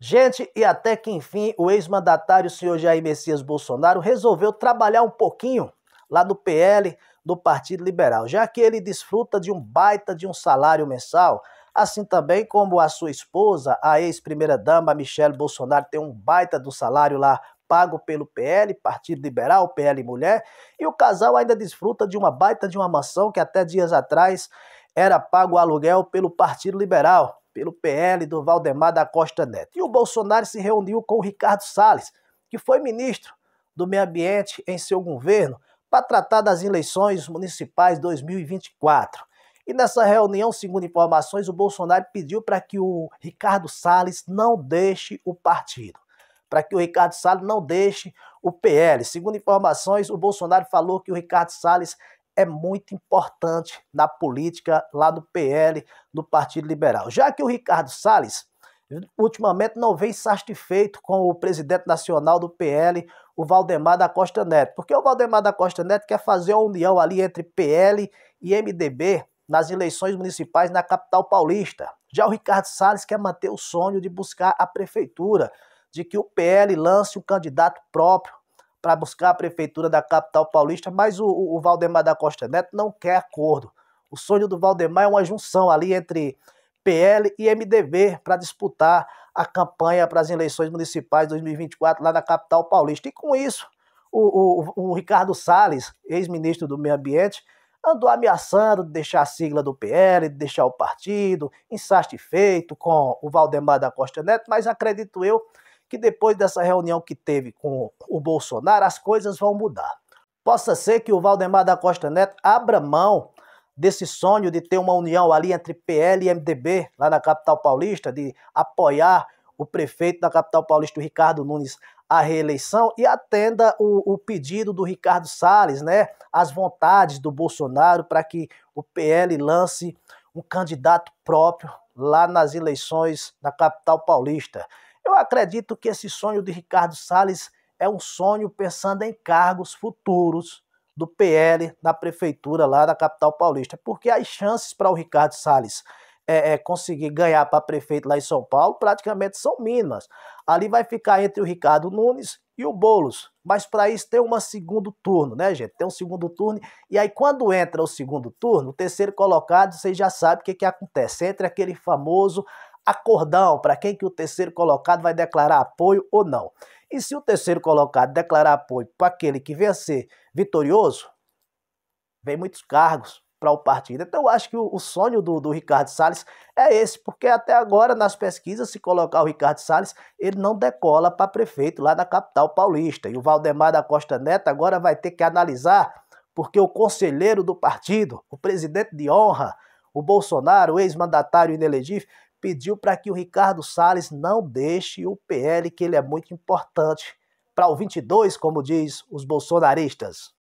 Gente, e até que enfim, o ex-mandatário senhor Jair Messias Bolsonaro resolveu trabalhar um pouquinho lá do PL, do Partido Liberal, já que ele desfruta de um baita de um salário mensal, assim também como a sua esposa, a ex-primeira-dama Michele Bolsonaro, tem um baita do salário lá pago pelo PL, Partido Liberal, PL Mulher, e o casal ainda desfruta de uma baita de uma mansão que até dias atrás era pago aluguel pelo Partido Liberal pelo PL do Valdemar da Costa Neto. E o Bolsonaro se reuniu com o Ricardo Salles, que foi ministro do Meio Ambiente em seu governo, para tratar das eleições municipais 2024. E nessa reunião, segundo informações, o Bolsonaro pediu para que o Ricardo Salles não deixe o partido, para que o Ricardo Salles não deixe o PL. Segundo informações, o Bolsonaro falou que o Ricardo Salles é muito importante na política lá do PL, do Partido Liberal. Já que o Ricardo Salles ultimamente não vem satisfeito com o presidente nacional do PL, o Valdemar da Costa Neto, porque o Valdemar da Costa Neto quer fazer a união ali entre PL e MDB nas eleições municipais na capital paulista. Já o Ricardo Salles quer manter o sonho de buscar a prefeitura, de que o PL lance um candidato próprio para buscar a prefeitura da capital paulista, mas o, o Valdemar da Costa Neto não quer acordo. O sonho do Valdemar é uma junção ali entre PL e MDB para disputar a campanha para as eleições municipais de 2024 lá na capital paulista. E com isso, o, o, o Ricardo Salles, ex-ministro do Meio Ambiente, andou ameaçando de deixar a sigla do PL, de deixar o partido, ensaste feito com o Valdemar da Costa Neto, mas acredito eu que depois dessa reunião que teve com o Bolsonaro, as coisas vão mudar. Possa ser que o Valdemar da Costa Neto abra mão desse sonho de ter uma união ali entre PL e MDB, lá na capital paulista, de apoiar o prefeito da capital paulista, o Ricardo Nunes, à reeleição e atenda o, o pedido do Ricardo Salles, né, as vontades do Bolsonaro para que o PL lance um candidato próprio lá nas eleições da capital paulista. Eu acredito que esse sonho de Ricardo Salles é um sonho pensando em cargos futuros do PL na prefeitura lá da capital paulista, porque as chances para o Ricardo Salles é, é, conseguir ganhar para prefeito lá em São Paulo praticamente são mínimas. Ali vai ficar entre o Ricardo Nunes e o Bolos, mas para isso tem um segundo turno, né, gente? Tem um segundo turno e aí quando entra o segundo turno, o terceiro colocado, vocês já sabem o que, que acontece. Entra aquele famoso acordão para quem que o terceiro colocado vai declarar apoio ou não. E se o terceiro colocado declarar apoio para aquele que vencer vitorioso, vem muitos cargos para o partido. Então eu acho que o, o sonho do, do, Ricardo Salles é esse, porque até agora nas pesquisas, se colocar o Ricardo Salles, ele não decola para prefeito lá na capital paulista. E o Valdemar da Costa Neto agora vai ter que analisar, porque o conselheiro do partido, o presidente de honra, o Bolsonaro, o ex-mandatário inelegível, pediu para que o Ricardo Salles não deixe o PL, que ele é muito importante para o 22, como diz os bolsonaristas.